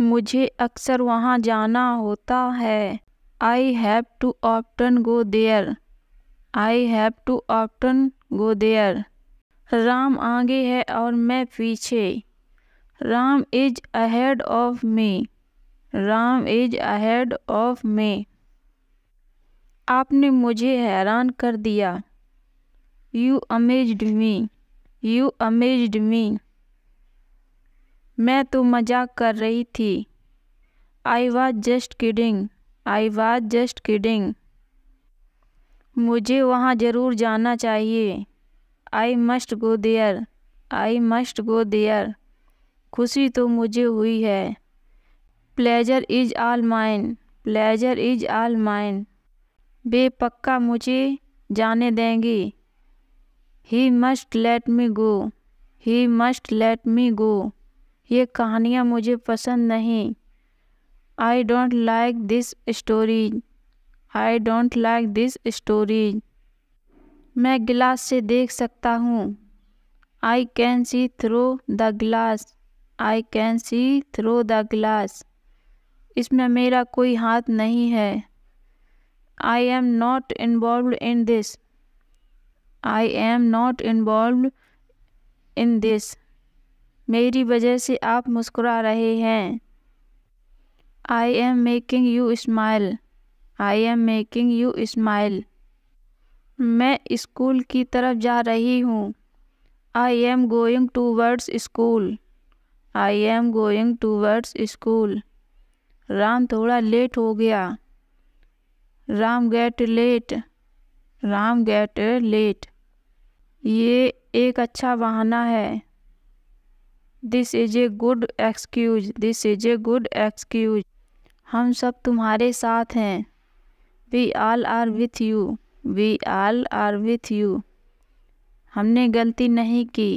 मुझे अक्सर वहाँ जाना होता है I have to often go there I have to often go there Ram आगे है और मैं पीछे Ram is ahead of me Ram is ahead of me आपने मुझे हैरान कर दिया you amazed me you amazed me मैं तो मज़ाक कर रही थी I was just kidding I was just kidding मुझे वहाँ ज़रूर जाना चाहिए I must go there I must go there खुशी तो मुझे हुई है pleasure is all mine pleasure is all mine वे पक्का मुझे जाने देंगे he must let me go he must let me go ये कहानियाँ मुझे पसंद नहीं I don't like this stories I don't like this stories मैं गिलास से देख सकता हूँ I can see through the glass I can see through the glass इसमें मेरा कोई हाथ नहीं है I am not involve in this I am not involve in this मेरी वजह से आप मुस्कुरा रहे हैं I am making you smile I am making you smile मैं स्कूल की तरफ जा रही हूँ I am going towards school I am going towards school Ram थोड़ा लेट हो गया Ram get late Ram get late ये एक अच्छा बहाना है this is a good excuse this is a good excuse हम सब तुम्हारे साथ हैं we all are with you we all are with you हमने गलती नहीं की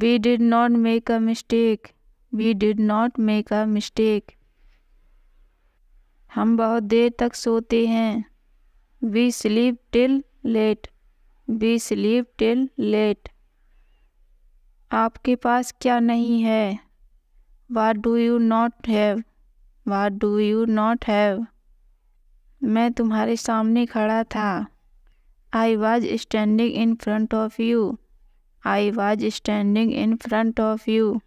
we did not make a mistake we did not make a mistake हम बहुत देर तक सोते हैं we sleep till late we sleep till late आपके पास क्या नहीं है what do you not have what do you not have मैं तुम्हारे सामने खड़ा था I was standing in front of you I was standing in front of you